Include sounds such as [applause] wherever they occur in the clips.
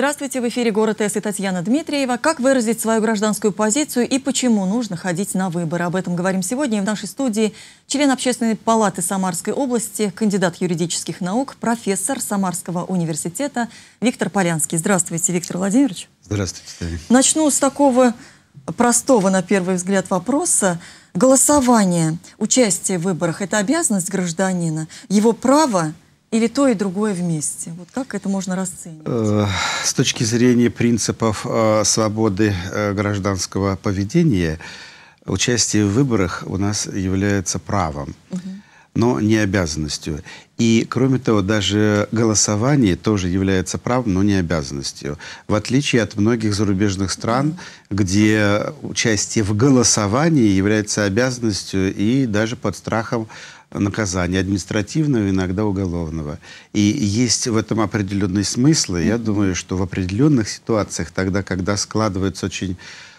Здравствуйте, в эфире «Город С» и Татьяна Дмитриева. Как выразить свою гражданскую позицию и почему нужно ходить на выборы? Об этом говорим сегодня. И в нашей студии член Общественной палаты Самарской области, кандидат юридических наук, профессор Самарского университета Виктор Полянский. Здравствуйте, Виктор Владимирович. Здравствуйте, Татьяна. Начну с такого простого, на первый взгляд, вопроса. Голосование, участие в выборах – это обязанность гражданина, его право или то и другое вместе? Вот как это можно расценивать? Э, с точки зрения принципов э, свободы э, гражданского поведения, участие в выборах у нас является правом, но не обязанностью. И, кроме того, даже голосование тоже является правом, но не обязанностью. В отличие от многих зарубежных стран, где участие в голосовании является обязанностью и даже под страхом наказания административного, иногда уголовного. И есть в этом определенный смысл. И я думаю, что в определенных ситуациях, тогда, когда складывается очень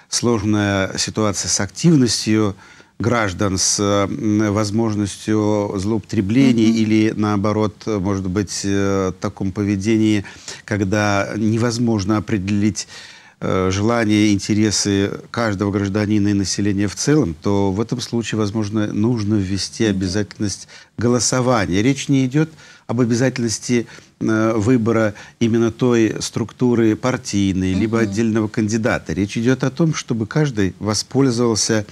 сложная ситуация с активностью граждан, с возможностью злоупотребления mm-hmm. или, наоборот, может быть, э, в таком поведении, когда невозможно определить Э, желания, интересы каждого гражданина и населения в целом, то в этом случае, возможно, нужно ввести обязательность голосования. Речь не идет об обязательности э, выбора именно той структуры партийной, либо отдельного кандидата. Речь идет о том, чтобы каждый воспользовался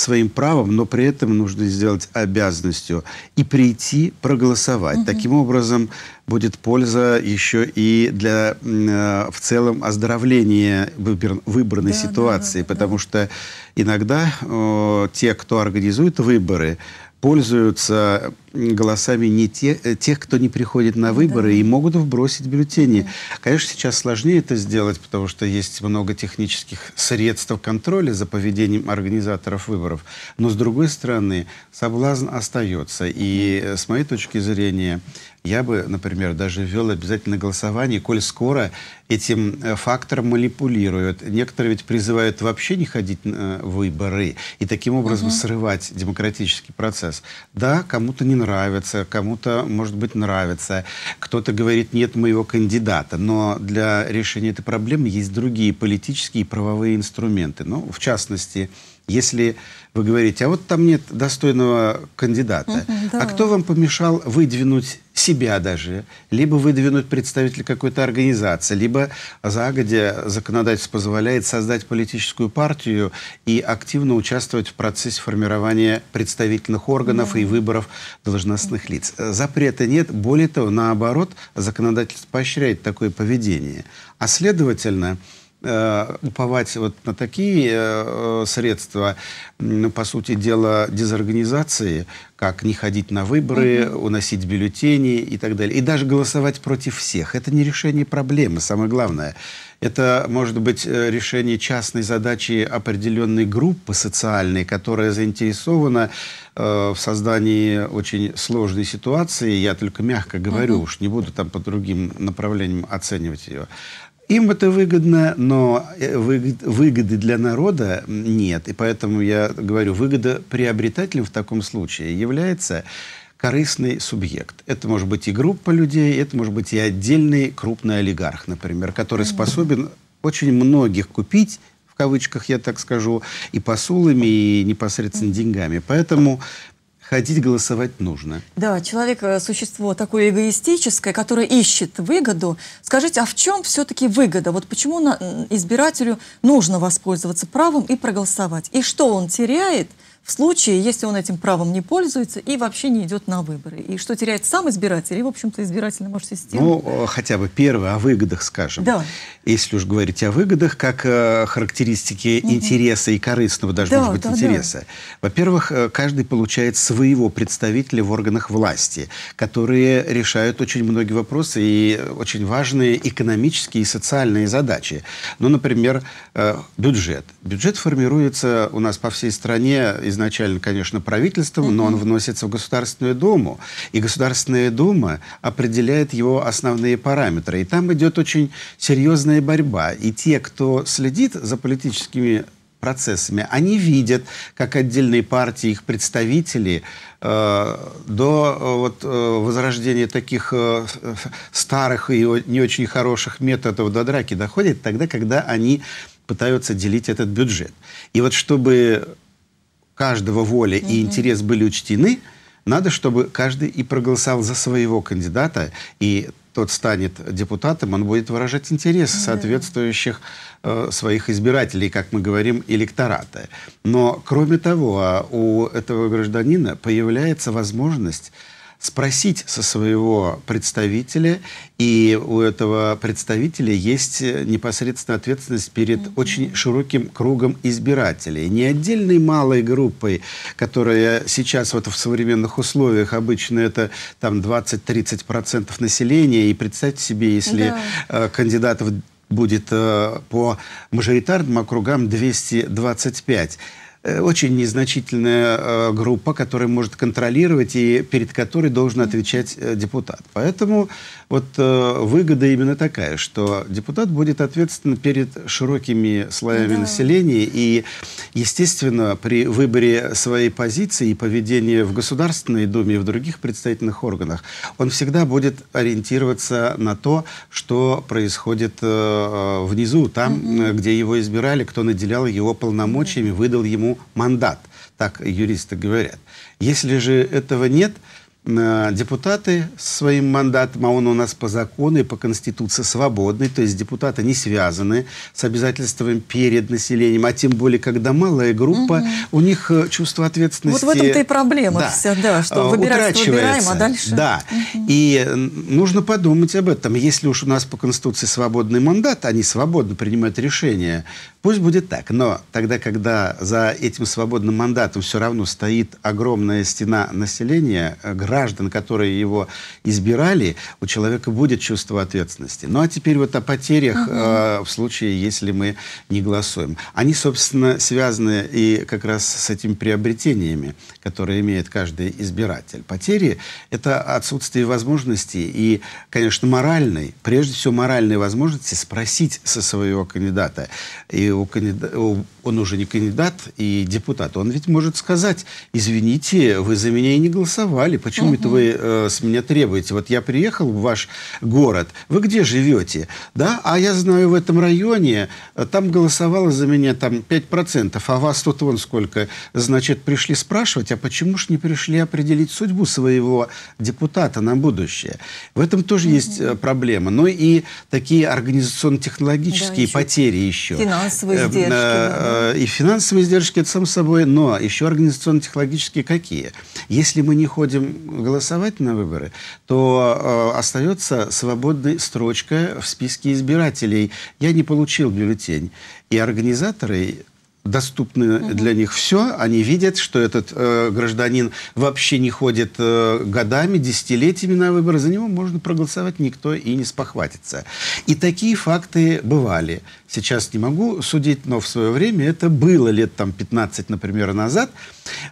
своим правом, но при этом нужно сделать обязанностью и прийти проголосовать. Угу. Таким образом, будет польза еще и для э, в целом оздоровления выбор, выбранной да, ситуации, да, потому да. что иногда э, те, кто организует выборы, пользуются голосами не те, э, тех, кто не приходит на ну выборы, да. и могут вбросить бюллетени. Да. Конечно, сейчас сложнее это сделать, потому что есть много технических средств контроля за поведением организаторов выборов. Но, с другой стороны, соблазн остается. И, э, с моей точки зрения, я бы, например, даже ввел обязательно голосование, коль скоро этим э, фактором манипулируют. Некоторые ведь призывают вообще не ходить на выборы и таким образом угу. срывать демократический процесс. Да, кому-то не нравится, кому-то, может быть, нравится. Кто-то говорит, нет моего кандидата. Но для решения этой проблемы есть другие политические и правовые инструменты. Ну, в частности, если вы говорите, а вот там нет достойного кандидата, да. а кто вам помешал выдвинуть себя даже, либо выдвинуть представителя какой-то организации, либо загодя законодательство позволяет создать политическую партию и активно участвовать в процессе формирования представительных органов да. и выборов должностных лиц. Запрета нет, более того, наоборот, законодательство поощряет такое поведение. А следовательно, Э, уповать вот на такие э, э, средства, ну, по сути дела, дезорганизации, как не ходить на выборы, угу. уносить бюллетени и так далее. И даже голосовать против всех. Это не решение проблемы, самое главное. Это может быть решение частной задачи определенной группы социальной, которая заинтересована э, в создании очень сложной ситуации. Я только мягко говорю, угу. уж не буду там по другим направлениям оценивать ее. Им это выгодно, но э, выгоды для народа нет. И поэтому я говорю, выгода приобретателем в таком случае является корыстный субъект. Это может быть и группа людей, это может быть и отдельный крупный олигарх, например, который способен очень многих купить в кавычках, я так скажу, и посулами, и непосредственно деньгами. Поэтому ходить голосовать нужно. Да, человек э, – существо такое эгоистическое, которое ищет выгоду. Скажите, а в чем все-таки выгода? Вот почему избирателю нужно воспользоваться правом и проголосовать? И что он теряет – в случае, если он этим правом не пользуется и вообще не идет на выборы. И что теряет сам избиратель и, в общем-то, избирательная может система. Ну, э, хотя бы первое, о выгодах скажем. Да. Если уж говорить о выгодах, как э, характеристики угу. интереса и корыстного даже да, может быть да, интереса. Да. Во-первых, э, каждый получает своего представителя в органах власти, которые решают очень многие вопросы и очень важные экономические и социальные задачи. Ну, например, э, бюджет. Бюджет формируется у нас по всей стране из изначально, конечно, правительством, mm -hmm. но он вносится в Государственную Думу. И Государственная Дума определяет его основные параметры. И там идет очень серьезная борьба. И те, кто следит за политическими процессами. Они видят, как отдельные партии, их представители э, до э, вот, э, возрождения таких э, старых и не очень хороших методов до драки доходят тогда, когда они пытаются делить этот бюджет. И вот чтобы каждого воля и интерес были учтены, надо, чтобы каждый и проголосовал за своего кандидата, и тот станет депутатом, он будет выражать интересы соответствующих э, своих избирателей, как мы говорим, электората. Но, кроме того, а, у этого гражданина появляется возможность спросить со своего представителя, и у этого представителя есть э, непосредственная ответственность перед mm-hmm. очень широким кругом избирателей. Не отдельной малой группой, которая сейчас вот в современных условиях обычно это там 20-30% населения, и представьте себе, если да. Э, кандидатов будет э, по мажоритарным округам 225. Э, очень незначительная э, группа, которая может контролировать и перед которой должен отвечать э, депутат. Поэтому вот выгода именно такая, что депутат будет ответственен перед широкими слоями да. населения и, естественно, при выборе своей позиции и поведения в Государственной Думе и в других представительных органах он всегда будет ориентироваться на то, что происходит внизу, там, угу. где его избирали, кто наделял его полномочиями, выдал ему мандат. Так юристы говорят. Если же этого нет, Э, депутаты своим мандатом, а он у нас по закону и по Конституции свободный, то есть депутаты не связаны с обязательством перед населением, а тем более, когда малая группа, угу. у них э, чувство ответственности... Вот в этом-то и проблема да, вся, да, что э, выбирать, выбираем, а дальше... Да, угу. и нужно подумать об этом. Если уж у нас по Конституции свободный мандат, они свободно принимают решения, пусть будет так. Но тогда, когда за этим свободным мандатом все равно стоит огромная стена населения, граждан, граждан, которые его избирали, у человека будет чувство ответственности. Ну а теперь вот о потерях угу. э, в случае, если мы не голосуем. Они, собственно, связаны и как раз с этими приобретениями, которые имеет каждый избиратель. Потери — это отсутствие возможности и, конечно, моральной, прежде всего моральной возможности спросить со своего кандидата. И у кандидата, он уже не кандидат и депутат, он ведь может сказать, извините, вы за меня и не голосовали, почему почему-то угу. вы э, с меня требуете. Вот я приехал в ваш город, вы где живете? Да, а я знаю в этом районе, э, там голосовало за меня там 5%, а вас тут вон сколько. Значит, пришли спрашивать, а почему ж не пришли определить судьбу своего депутата на будущее? В этом тоже угу. есть э, проблема. Но ну и такие организационно-технологические да, потери еще. Финансовые э, издержки. и финансовые издержки, это само собой, но еще организационно-технологические какие? Если мы не ходим голосовать на выборы, то э, остается свободная строчка в списке избирателей. Я не получил бюллетень. И организаторы доступно угу. для них все, они видят, что этот э, гражданин вообще не ходит э, годами, десятилетиями на выборы, за него можно проголосовать никто и не спохватится. И такие факты бывали. Сейчас не могу судить, но в свое время это было лет там 15, например, назад.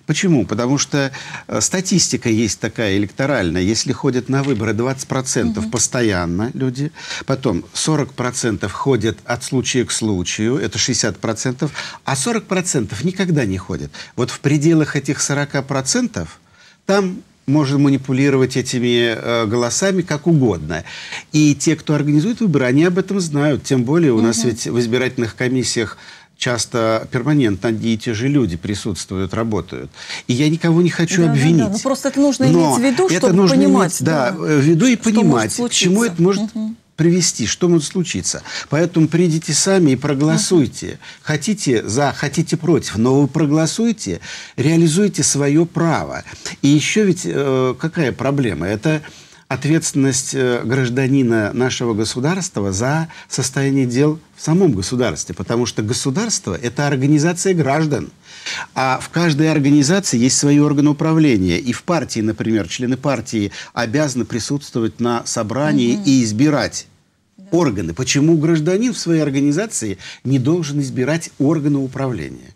Почему? Потому что э, статистика есть такая электоральная. Если ходят на выборы 20% угу. постоянно люди, потом 40% ходят от случая к случаю, это 60%, а 40% никогда не ходят. Вот в пределах этих 40% там можно манипулировать этими э, голосами как угодно. И те, кто организует выборы, они об этом знают. Тем более у угу. нас ведь в избирательных комиссиях часто перманентно одни и те же люди присутствуют, работают. И я никого не хочу да, ну обвинить. Да, да. Но просто это нужно но иметь в виду, чтобы это нужно понимать. Иметь, да, да, э, в виду и понимать, к чему это может... Угу привести, что может случиться. Поэтому придите сами и проголосуйте. Хотите за, хотите против, но вы проголосуйте, реализуйте свое право. И еще ведь э, какая проблема? Это ответственность э, гражданина нашего государства за состояние дел в самом государстве, потому что государство – это организация граждан. А в каждой организации есть свои органы управления. И в партии, например, члены партии обязаны присутствовать на собрании Mm -hmm. и избирать органы. Почему гражданин в своей организации не должен избирать органы управления?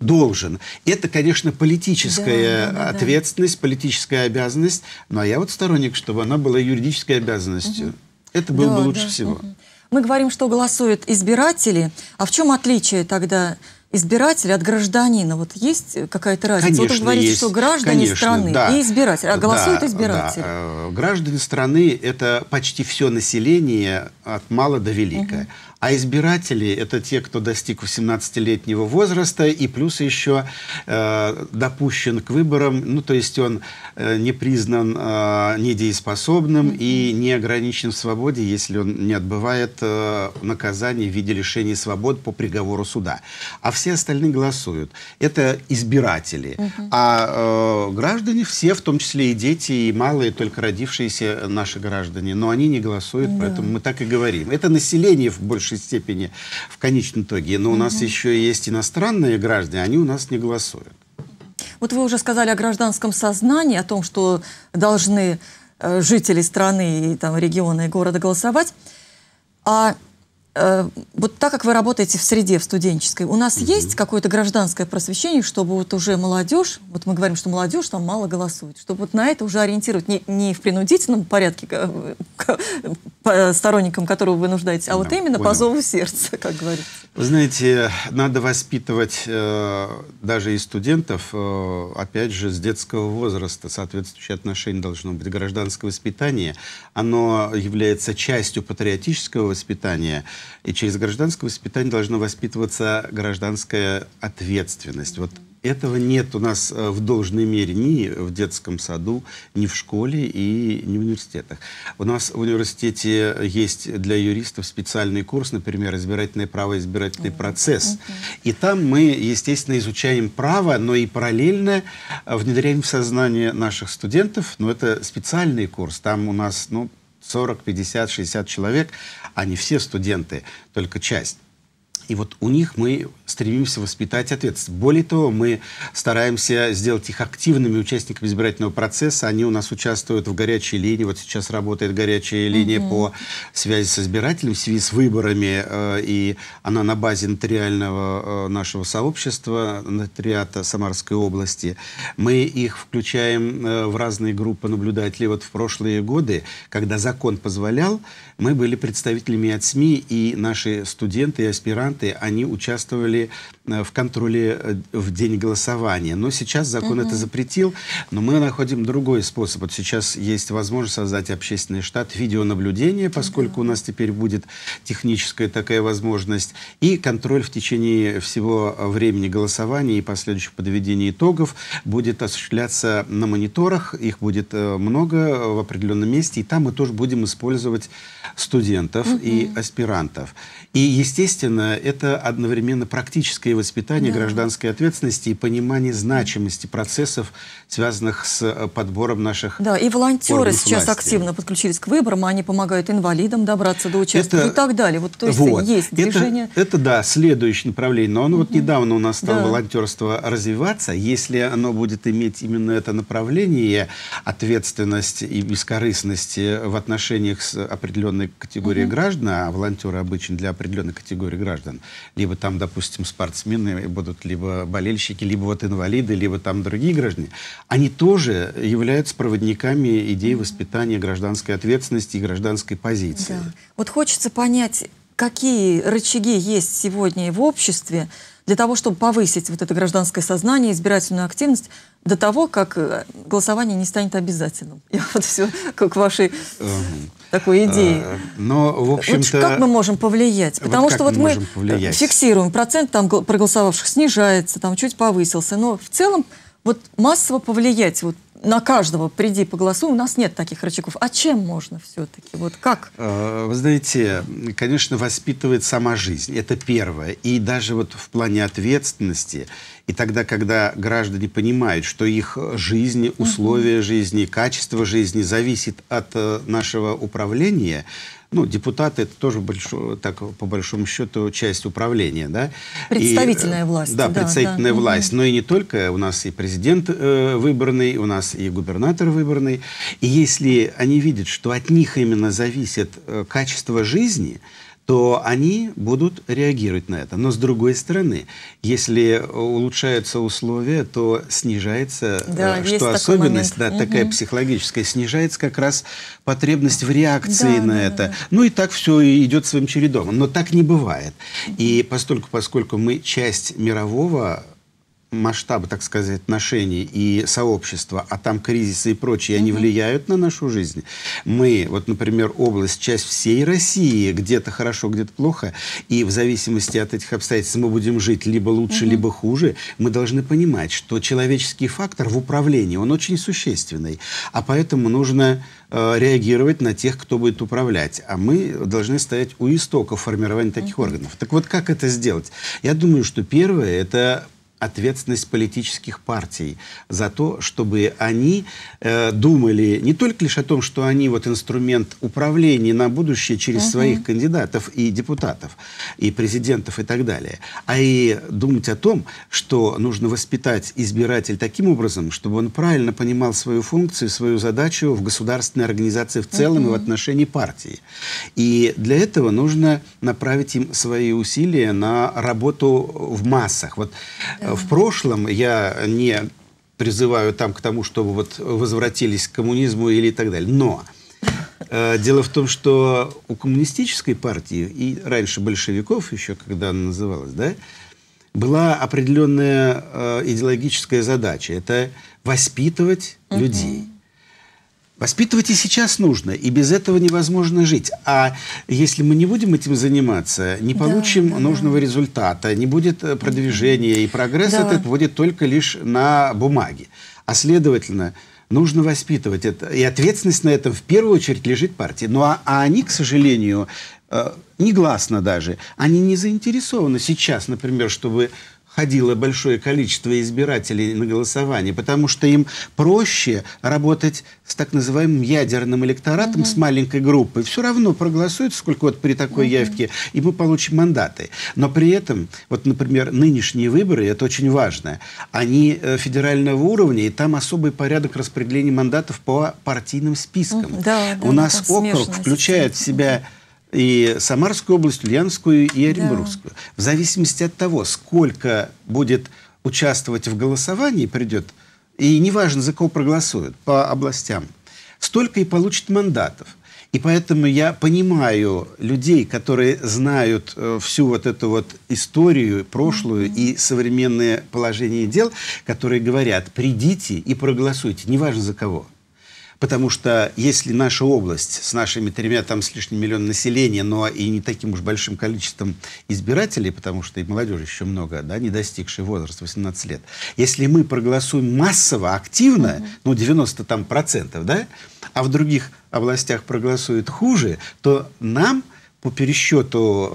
должен. Это, конечно, политическая да, да, ответственность, да. политическая обязанность, но я вот сторонник, чтобы она была юридической обязанностью. Угу. Это было да, бы лучше да, всего. Угу. Мы говорим, что голосуют избиратели, а в чем отличие тогда избирателя от гражданина? Вот есть какая-то разница? Конечно, вот вы говорите, есть. что граждане Конечно, страны да. и избиратели, а голосуют да, избиратели. Да. Э, граждане страны – это почти все население от мала до великое. Угу. А избиратели – это те, кто достиг 18-летнего возраста и плюс еще э, допущен к выборам, ну, то есть он э, не признан э, недееспособным mm -hmm. и не ограничен в свободе, если он не отбывает э, наказание в виде лишения свобод по приговору суда. А все остальные голосуют. Это избиратели. Mm -hmm. А э, граждане все, в том числе и дети, и малые, только родившиеся наши граждане, но они не голосуют, mm -hmm. поэтому мы так и говорим. Это население в большей большей степени в конечном итоге. Но у нас угу. еще есть иностранные граждане, они у нас не голосуют. Вот вы уже сказали о гражданском сознании, о том, что должны э, жители страны, и, там, региона и города голосовать. А э, вот так как вы работаете в среде, в студенческой, у нас mm -hmm. есть какое-то гражданское просвещение, чтобы вот уже молодежь, вот мы говорим, что молодежь там мало голосует, чтобы вот на это уже ориентировать, не, не в принудительном порядке по э, сторонником которого вы нуждаетесь, а да, вот именно понял. по зову сердца, как говорится. Вы знаете, надо воспитывать э, даже и студентов, э, опять же, с детского возраста. Соответствующее отношение должно быть. Гражданское воспитание, оно является частью патриотического воспитания, и через гражданское воспитание должно воспитываться гражданская ответственность. Вот этого нет у нас э, в должной мере ни в детском саду, ни в школе и ни в университетах. У нас в университете есть для юристов специальный курс, например, «Избирательное право, избирательный процесс». И там мы, естественно, изучаем право, но и параллельно э, внедряем в сознание наших студентов, но это специальный курс, там у нас ну, 40, 50, 60 человек, а не все студенты, только часть. И вот у них мы стремимся воспитать ответственность. Более того, мы стараемся сделать их активными участниками избирательного процесса. Они у нас участвуют в горячей линии. Вот сейчас работает горячая линия mm-hmm. по связи с избирателем в связи с выборами. Э, и она на базе нотариального э, нашего сообщества, нотариата Самарской области. Мы их включаем э, в разные группы наблюдателей. Вот в прошлые годы, когда закон позволял, мы были представителями от СМИ, и наши студенты и аспиранты мигранты, они участвовали Э, в контроле э, в день голосования. Но сейчас закон угу. это запретил, но мы находим другой способ. Вот сейчас есть возможность создать общественный штат видеонаблюдения, поскольку да. у нас теперь будет техническая такая возможность, и контроль в течение всего времени голосования и последующих подведений итогов будет осуществляться на мониторах, их будет э, много в определенном месте, и там мы тоже будем использовать студентов угу. и аспирантов. И, естественно, это одновременно практическое воспитания, да. гражданской ответственности и понимания значимости процессов, связанных с э, подбором наших Да, и волонтеры сейчас власти. активно подключились к выборам, они помогают инвалидам добраться до участка это, и так далее. Вот, то есть вот, есть движение. Это, это, да, следующее направление. Но оно угу. вот недавно у нас стало да. волонтерство развиваться. Если оно будет иметь именно это направление, ответственность и бескорыстность э, в отношениях с определенной категорией угу. граждан, а волонтеры обычно для определенной категории граждан, либо там, допустим, спортсмены, спортсмены будут либо болельщики, либо вот инвалиды, либо там другие граждане, они тоже являются проводниками идеи воспитания гражданской ответственности и гражданской позиции. Да. Вот хочется понять, какие рычаги есть сегодня в обществе для того, чтобы повысить вот это гражданское сознание, избирательную активность до того, как э, голосование не станет обязательным. Я [laughs] вот все как вашей такой идеи. А, но, ну, в общем-то... Вот как мы можем повлиять? Потому вот что вот мы, мы фиксируем, процент там проголосовавших снижается, там чуть повысился, но в целом вот массово повлиять вот на каждого приди по голосу у нас нет таких рычагов. А чем можно все-таки? Вот как? Э, вы знаете, конечно, воспитывает сама жизнь. Это первое. И даже вот в плане ответственности. И тогда, когда граждане понимают, что их жизнь, условия жизни, качество жизни зависит от э, нашего управления, ну, депутаты это тоже большой, так, по большому счету часть управления, да? Представительная и, э, власть. Да, да представительная да. власть. Но и не только. У нас и президент э, выбранный, у нас и губернатор выбранный. И если они видят, что от них именно зависит э, качество жизни, то они будут реагировать на это. Но с другой стороны, если улучшаются условия, то снижается, э, да, что особенность, да, угу. такая психологическая, снижается как раз потребность в реакции да, на да, это. Да. Ну и так все идет своим чередом. Но так не бывает. И поскольку, поскольку мы часть мирового масштабы, так сказать, отношений и сообщества, а там кризисы и прочее, угу. они влияют на нашу жизнь. Мы, вот, например, область, часть всей России, где-то хорошо, где-то плохо, и в зависимости от этих обстоятельств мы будем жить либо лучше, угу. либо хуже, мы должны понимать, что человеческий фактор в управлении, он очень существенный, а поэтому нужно э, реагировать на тех, кто будет управлять. А мы должны стоять у истока формирования таких угу. органов. Так вот, как это сделать? Я думаю, что первое — это ответственность политических партий за то, чтобы они э, думали не только лишь о том, что они вот инструмент управления на будущее через угу. своих кандидатов и депутатов, и президентов и так далее, а и думать о том, что нужно воспитать избиратель таким образом, чтобы он правильно понимал свою функцию, свою задачу в государственной организации в целом угу. и в отношении партии. И для этого нужно направить им свои усилия на работу в массах. Вот э, Э, в прошлом. Я не призываю там к тому, чтобы вот возвратились к коммунизму или так далее. Но э, дело в том, что у коммунистической партии и раньше большевиков, еще когда она называлась, да, была определенная э, идеологическая задача. Это воспитывать угу. людей. Воспитывать и сейчас нужно, и без этого невозможно жить. А если мы не будем этим заниматься, не получим да, да, нужного да. результата, не будет э, продвижения, и прогресс да. этот будет только лишь на бумаге. А следовательно, нужно воспитывать это. И ответственность на этом в первую очередь лежит партии. Ну а, а они, к сожалению, э, негласно даже, они не заинтересованы сейчас, например, чтобы ходило большое количество избирателей на голосование, потому что им проще работать с так называемым ядерным электоратом, угу. с маленькой группой. Все равно проголосуют, сколько вот при такой угу. явке, и мы получим мандаты. Но при этом, вот, например, нынешние выборы, это очень важно, они э, федерального уровня, и там особый порядок распределения мандатов по партийным спискам. Да, да, У нас округ включает в себя и Самарскую область, Ульяновскую и Оренбургскую. Да. В зависимости от того, сколько будет участвовать в голосовании, придет, и неважно, за кого проголосуют, по областям, столько и получит мандатов. И поэтому я понимаю людей, которые знают э, всю вот эту вот историю, прошлую mm-hmm. и современное положение дел, которые говорят, придите и проголосуйте, неважно за кого. Потому что если наша область с нашими тремя там с лишним миллионом населения, но и не таким уж большим количеством избирателей, потому что и молодежи еще много, да, не достигший возраст 18 лет, если мы проголосуем массово, активно, mm-hmm. ну 90 там процентов, да, а в других областях проголосуют хуже, то нам по пересчету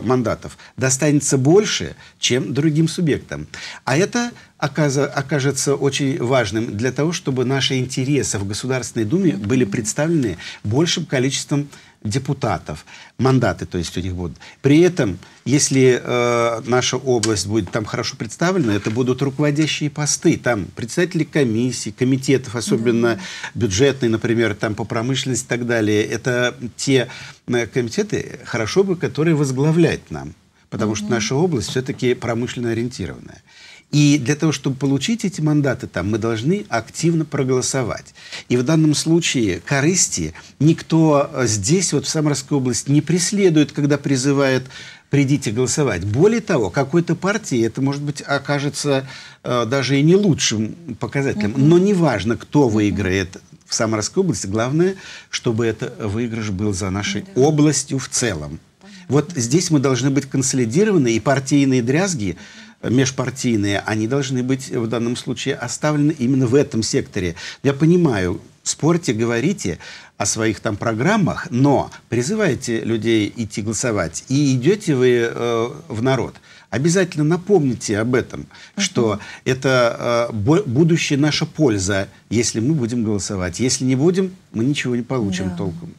э, мандатов достанется больше, чем другим субъектам. А это окажется очень важным для того, чтобы наши интересы в Государственной Думе были представлены большим количеством депутатов, мандаты, то есть у них будут. При этом, если э, наша область будет там хорошо представлена, это будут руководящие посты, там председатели комиссий, комитетов, особенно да. бюджетные, например, там по промышленности и так далее. Это те э, комитеты, хорошо бы, которые возглавляют нам, потому mm-hmm. что наша область все-таки промышленно ориентированная. И для того, чтобы получить эти мандаты там, мы должны активно проголосовать. И в данном случае корысти никто э, здесь, вот в Самарской области, не преследует, когда призывает придите голосовать. Более того, какой-то партии это, может быть, окажется э, даже и не лучшим показателем. Но неважно, кто выиграет в Самарской области, главное, чтобы этот выигрыш был за нашей областью в целом. Вот здесь мы должны быть консолидированы, и партийные дрязги межпартийные, они должны быть в данном случае оставлены именно в этом секторе. Я понимаю, спорьте, говорите о своих там программах, но призывайте людей идти голосовать, и идете вы э, в народ. Обязательно напомните об этом, uh-huh. что это э, будущее наша польза, если мы будем голосовать. Если не будем, мы ничего не получим да. толком.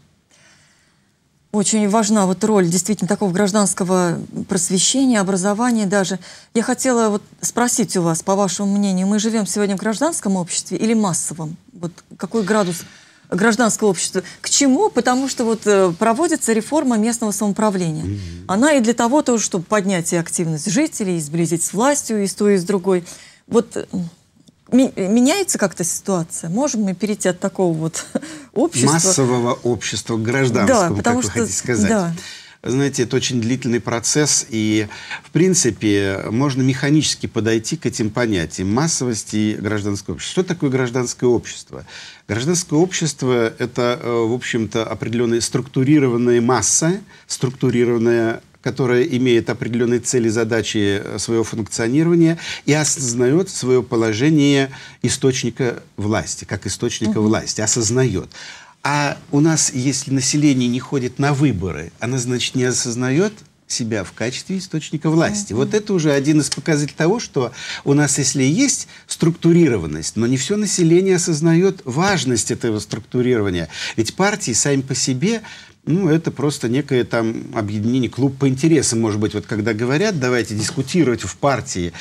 Очень важна вот роль действительно такого гражданского просвещения, образования даже. Я хотела вот спросить у вас, по вашему мнению, мы живем сегодня в гражданском обществе или массовом? Вот какой градус гражданского общества? К чему? Потому что вот э, проводится реформа местного самоуправления. Она и для того, чтобы поднять и активность жителей, и сблизить с властью, и с той, и с другой. Вот меняется как-то ситуация? Можем мы перейти от такого вот [laughs] общества? Массового общества к гражданскому, да, потому как что, вы хотите сказать. Да. Знаете, это очень длительный процесс, и, в принципе, можно механически подойти к этим понятиям массовости и гражданского общества. Что такое гражданское общество? Гражданское общество — это, э, в общем-то, определенная структурированная масса, структурированная которая имеет определенные цели, задачи э, своего функционирования и осознает свое положение источника власти, как источника угу. власти, осознает. А у нас, если население не ходит на выборы, она, значит, не осознает себя в качестве источника власти. Mm-hmm. Вот это уже один из показателей того, что у нас, если есть структурированность, но не все население осознает важность этого структурирования. Ведь партии сами по себе ну, это просто некое там объединение, клуб по интересам, может быть. Вот когда говорят, давайте дискутировать в партии,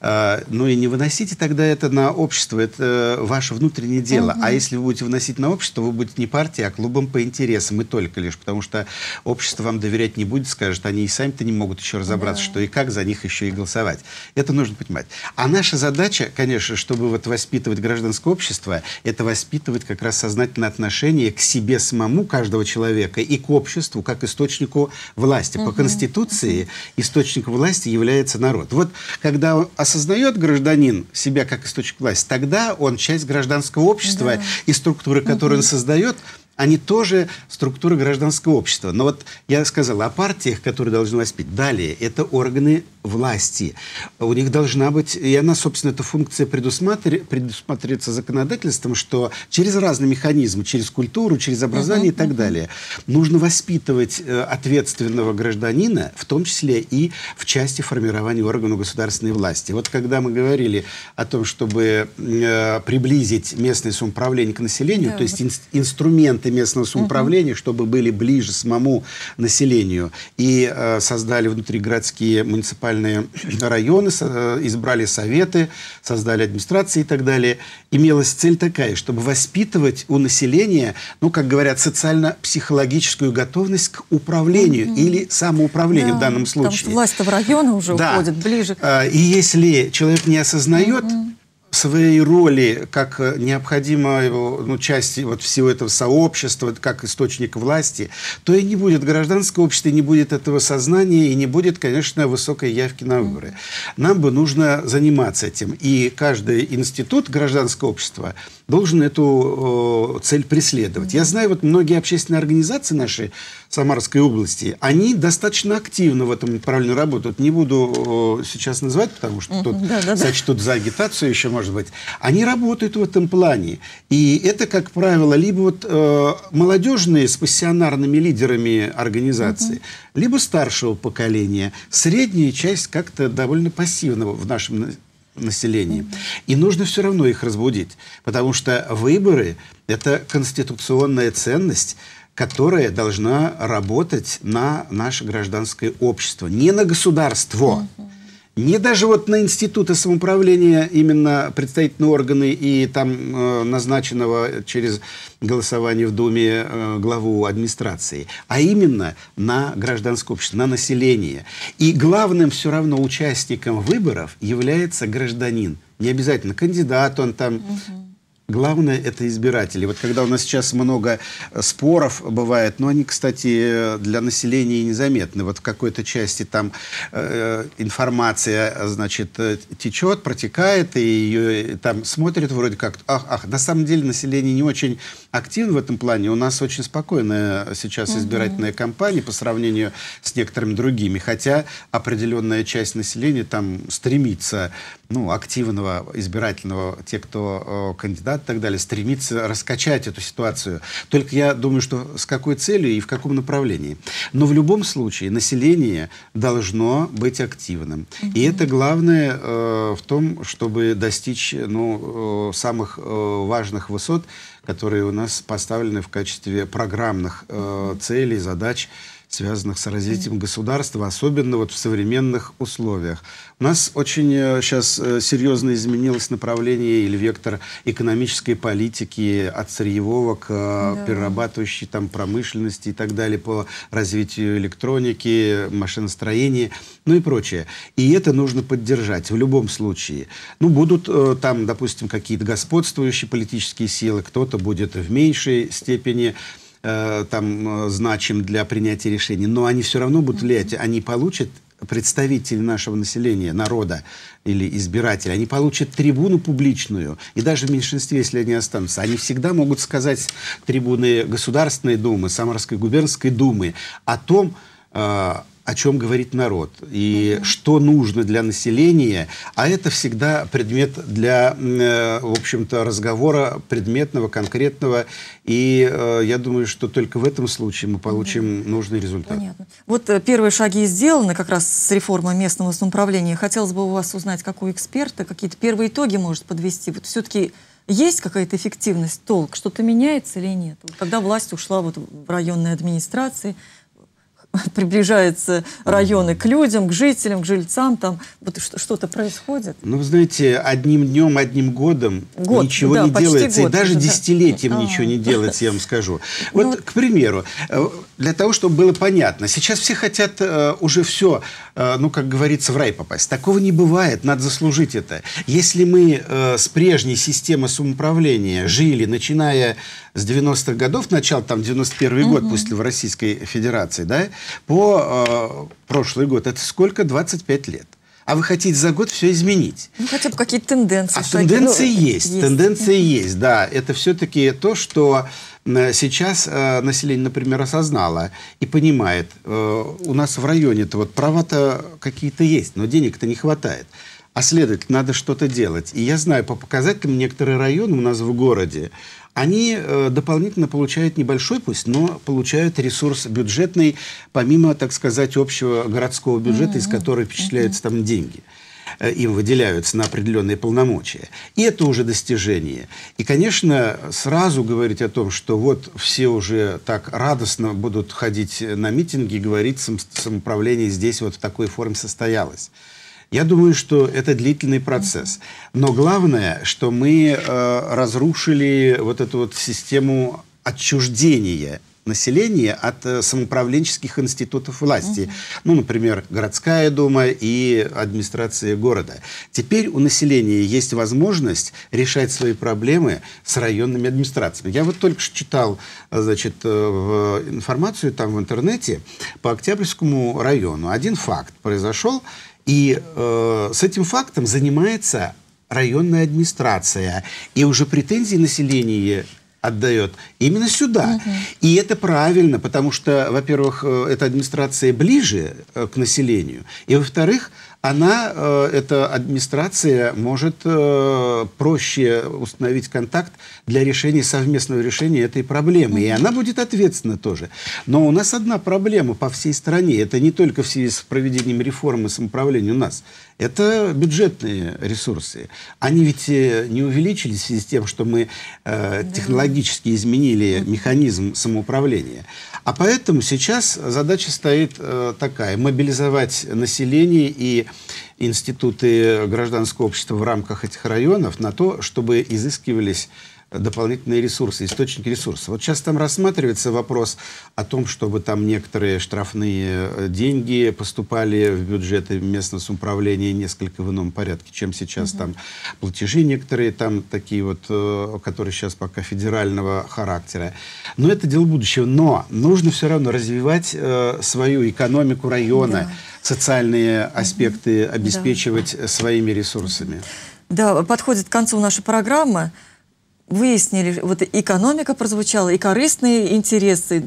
э, но и не выносите тогда это на общество, это ваше внутреннее дело. Угу. А если вы будете выносить на общество, вы будете не партией, а клубом по интересам, и только лишь, потому что общество вам доверять не будет, скажет, они и сами-то не могут еще разобраться, да. что и как за них еще и голосовать. Это нужно понимать. А наша задача, конечно, чтобы вот воспитывать гражданское общество, это воспитывать как раз сознательное отношение к себе самому каждого человека и к обществу, как источнику власти. По Конституции источник власти является народ. Вот когда осознает гражданин себя как источник власти, тогда он часть гражданского общества да. и структуры, которую он создает – они тоже структуры гражданского общества. Но вот я сказал о партиях, которые должны воспитать. Далее, это органы власти. У них должна быть, и она, собственно, эта функция предусматр... предусматривается законодательством, что через разные механизмы, через культуру, через образование uh-huh, и так далее, нужно воспитывать э, ответственного гражданина, в том числе и в части формирования органов государственной власти. Вот когда мы говорили о том, чтобы э, приблизить местное самоуправление к населению, да, то есть вот. инструмент департаменты местного самоуправления, угу. чтобы были ближе самому населению. И э, создали внутригородские муниципальные [clears throat] районы, э, избрали советы, создали администрации и так далее. Имелась цель такая, чтобы воспитывать у населения, ну, как говорят, социально-психологическую готовность к управлению угу. или самоуправлению да, в данном случае. Потому что власть в районы уже да. уходит ближе. Э, и если человек не осознает... Угу своей роли как э, необходимая ну, часть вот всего этого сообщества, как источник власти, то и не будет гражданского общества, и не будет этого сознания, и не будет, конечно, высокой явки на выборы. Нам бы нужно заниматься этим. И каждый институт гражданского общества – должен эту э, цель преследовать. Я знаю, вот многие общественные организации нашей Самарской области, они достаточно активно в этом направлении работают. Не буду э, сейчас называть, потому что тут сочтут за агитацию еще, может быть. Они работают в этом плане. И это, как правило, либо вот э, молодежные с пассионарными лидерами организации, либо старшего поколения. Средняя часть как-то довольно пассивного в нашем населении. И нужно все равно их разбудить, потому что выборы – это конституционная ценность, которая должна работать на наше гражданское общество, не на государство. Uh-huh не даже вот на институты самоуправления именно представительные органы и там э, назначенного через голосование в Думе э, главу администрации, а именно на гражданское общество, на население. И главным все равно участником выборов является гражданин. Не обязательно кандидат он там, угу. Главное – это избиратели. Вот когда у нас сейчас много э, споров бывает, но они, кстати, э, для населения незаметны. Вот в какой-то части там э, э информация, значит, течет, протекает, и ее там смотрят вроде как, ах, ах. На самом деле население не очень активно в этом плане. У нас очень спокойная сейчас избирательная кампания по сравнению с некоторыми другими. Хотя определенная часть населения там стремится ну, активного избирательного, те, кто э, кандидат и так далее, стремится раскачать эту ситуацию. Только я думаю, что с какой целью и в каком направлении. Но в любом случае население должно быть активным. Угу. И это главное э, в том, чтобы достичь ну, э, самых э, важных высот, которые у нас поставлены в качестве программных э, целей, задач связанных с развитием государства, особенно вот в современных условиях. У нас очень сейчас э, э, серьезно изменилось направление или вектор экономической политики от сырьевого к э, да. перерабатывающей там промышленности и так далее по развитию электроники, машиностроения, ну и прочее. И это нужно поддержать в любом случае. Ну, будут там, допустим, какие-то господствующие политические силы, кто-то будет в меньшей степени Э, там э, значим для принятия решений, но они все равно будут влиять, они получат представители нашего населения, народа или избирателя, они получат трибуну публичную, и даже в меньшинстве, если они останутся, они всегда могут сказать трибуны Государственной Думы, Самарской губернской Думы о том, э, о чем говорит народ и угу. что нужно для населения, а это всегда предмет для, э, в общем-то, разговора предметного, конкретного, и э, я думаю, что только в этом случае мы получим угу. нужный результат. Понятно. Вот э, первые шаги сделаны как раз с реформой местного самоуправления. Хотелось бы у вас узнать, какой эксперт, эксперта, какие-то первые итоги может подвести. Вот все-таки есть какая-то эффективность, толк, что-то меняется или нет? когда власть ушла вот в районные администрации, [laughs] приближаются районы к людям, к жителям, к жильцам, там вот что-то происходит? Ну, вы знаете, одним днем, одним годом год, ничего да, не делается, год, и даже уже, десятилетием да. ничего не делается, я вам скажу. [laughs] Вот, ну, к примеру, э, для того, чтобы было понятно, сейчас все хотят э, уже все Э, ну, как говорится, в рай попасть. Такого не бывает, надо заслужить это. Если мы э, с прежней системы самоуправления жили, начиная с 90-х годов, начало там 91 угу. год после в Российской Федерации, да, по э, прошлый год, это сколько? 25 лет а вы хотите за год все изменить. Ну, хотя бы какие-то тенденции. А шаги, тенденции ну, есть, есть, тенденции есть, да. Это все-таки то, что сейчас э, население, например, осознало и понимает, э, у нас в районе-то вот права-то какие-то есть, но денег-то не хватает. А следовательно, надо что-то делать. И я знаю, по показателям некоторые районы у нас в городе, они э, дополнительно получают небольшой, пусть, но получают ресурс бюджетный, помимо, так сказать, общего городского бюджета, mm-hmm. из которого впечатляются mm-hmm. там деньги э, им выделяются на определенные полномочия. И это уже достижение. И, конечно, сразу говорить о том, что вот все уже так радостно будут ходить на митинги и говорить, самоуправление здесь вот в такой форме состоялось. Я думаю, что это длительный процесс. Но главное, что мы э, разрушили вот эту вот систему отчуждения населения от э, самоуправленческих институтов власти. Угу. Ну, например, городская дума и администрация города. Теперь у населения есть возможность решать свои проблемы с районными администрациями. Я вот только что читал, значит, э, э, информацию там в интернете по Октябрьскому району. Один факт произошел – и э, с этим фактом занимается районная администрация. И уже претензии населения отдает именно сюда. Угу. И это правильно, потому что, во-первых, э, эта администрация ближе э, к населению, и, во-вторых, она, э, эта администрация, может э, проще установить контакт для решения, совместного решения этой проблемы. И она будет ответственна тоже. Но у нас одна проблема по всей стране. Это не только в связи с проведением реформы самоуправления у нас. Это бюджетные ресурсы. Они ведь э, не увеличились в связи с тем, что мы э, технологически изменили механизм самоуправления. А поэтому сейчас задача стоит э, такая – мобилизовать население и институты гражданского общества в рамках этих районов на то, чтобы изыскивались дополнительные ресурсы, источники ресурсов. Вот сейчас там рассматривается вопрос о том, чтобы там некоторые штрафные э, деньги поступали в бюджеты местного самоуправления несколько в ином порядке, чем сейчас mm там платежи некоторые там такие вот, э, которые сейчас пока федерального характера. Но это дело будущего. Но нужно все равно развивать э, свою экономику района, да. социальные аспекты обеспечивать да. своими ресурсами. Да, подходит к концу наша программа выяснили, вот экономика прозвучала, и корыстные интересы.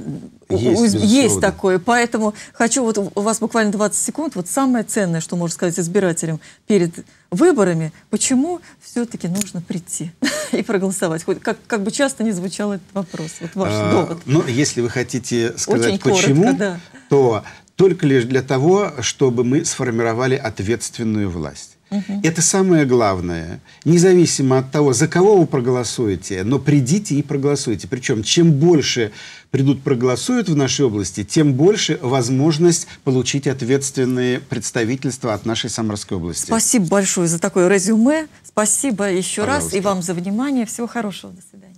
Есть, есть такое. Поэтому хочу, вот у вас буквально 20 секунд, вот самое ценное, что можно сказать избирателям перед выборами, почему все-таки нужно прийти [laughs] и проголосовать? Хоть как, как бы часто не звучал этот вопрос, вот ваш а, довод. Ну, если вы хотите сказать, Очень почему, коротко, да. то только лишь для того, чтобы мы сформировали ответственную власть. Угу. Это самое главное. Независимо от того, за кого вы проголосуете, но придите и проголосуйте. Причем, чем больше придут проголосуют в нашей области, тем больше возможность получить ответственные представительства от нашей Самарской области. Спасибо большое за такое резюме. Спасибо еще Пожалуйста. раз и вам за внимание. Всего хорошего. До свидания.